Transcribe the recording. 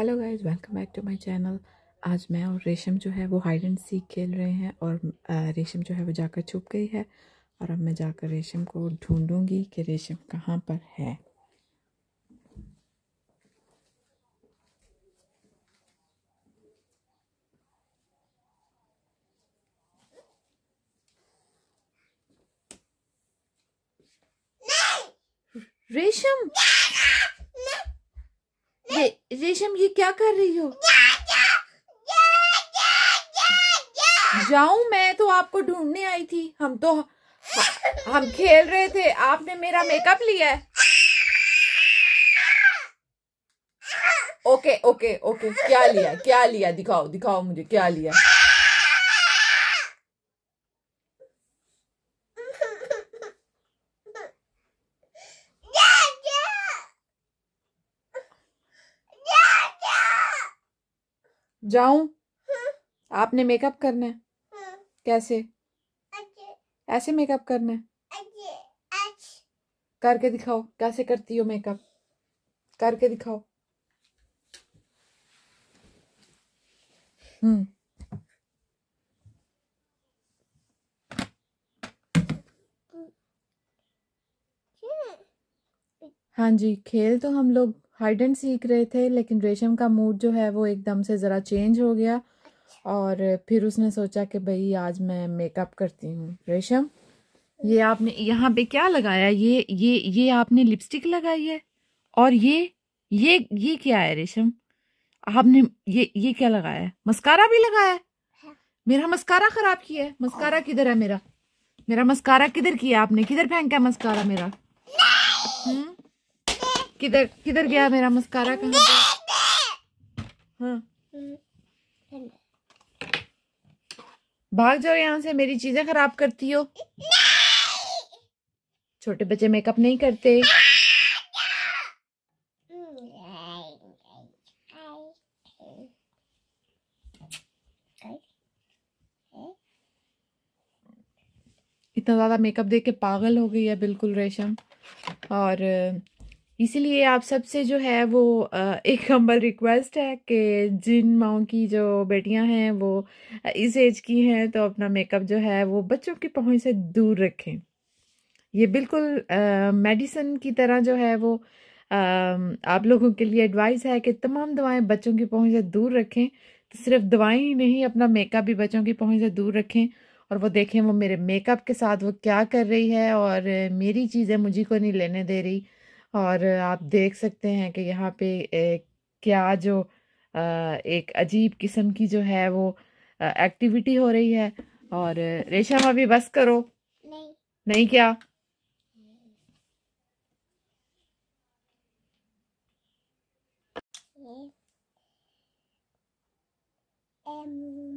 Hello guys welcome back to my channel आज मैं और रेशम जो है वो हाइड एंड सीख खेल रहे हैं और रेशम जो है वो जाकर छुप गई है और अब मैं जाकर रेशम को ढूंढूंगी कि रेशम कहाँ पर है रेशम रे, रेशम ये क्या कर रही हो जाऊं मैं तो आपको ढूंढने आई थी हम तो हम खेल रहे थे आपने मेरा मेकअप लिया है ओके ओके ओके क्या लिया क्या लिया दिखाओ दिखाओ मुझे क्या लिया जाऊं हाँ। आपने मेकअप करना है हाँ। कैसे ऐसे मेकअप करना है करके दिखाओ कैसे करती हो मेकअप करके दिखाओ हम्म हाँ जी खेल तो हम लोग हाइड एंड सीख रहे थे लेकिन रेशम का मूड जो है वो एकदम से ज़रा चेंज हो गया और फिर उसने सोचा कि भई आज मैं मेकअप करती हूँ रेशम ये आपने यहाँ पे क्या लगाया ये ये ये आपने लिपस्टिक लगाई है और ये ये ये क्या है रेशम आपने ये ये क्या लगाया है मस्कारा भी लगाया है मेरा मस्कारा खराब किया है मस्कारा किधर है मेरा मेरा मस्कारा किधर किया आपने किधर फेंका है मस्कारा मेरा नहीं। हम्म? किधर किधर गया मेरा मस्कारा कहा हाँ भाग जाओ यहाँ से मेरी चीजें खराब करती हो छोटे बच्चे मेकअप नहीं करते इतना ज़्यादा मेकअप देख के पागल हो गई है बिल्कुल रेशम और इसीलिए आप सबसे जो है वो एक हम्बल रिक्वेस्ट है कि जिन माओ की जो बेटियां हैं वो इस एज की हैं तो अपना मेकअप जो है वो बच्चों की पहुंच से दूर रखें ये बिल्कुल मेडिसिन की तरह जो है वो आ, आप लोगों के लिए एडवाइस है कि तमाम दवाएं बच्चों की पहुंच से दूर रखें तो सिर्फ दवाएं ही नहीं अपना मेकअप भी बच्चों की पहुँच से दूर रखें और वो देखें वो मेरे मेकअप के साथ वो क्या कर रही है और मेरी चीज़ें मुझे को नहीं लेने दे रही और आप देख सकते हैं कि यहाँ पे क्या जो एक अजीब किस्म की जो है वो एक्टिविटी हो रही है और रेशा भाभी बस करो नहीं नहीं क्या नहीं।